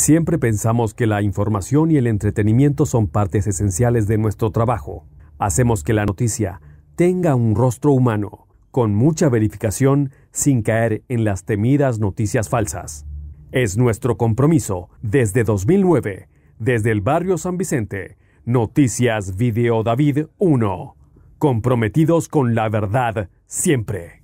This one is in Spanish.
Siempre pensamos que la información y el entretenimiento son partes esenciales de nuestro trabajo. Hacemos que la noticia tenga un rostro humano, con mucha verificación, sin caer en las temidas noticias falsas. Es nuestro compromiso, desde 2009, desde el barrio San Vicente, Noticias Video David 1. Comprometidos con la verdad siempre.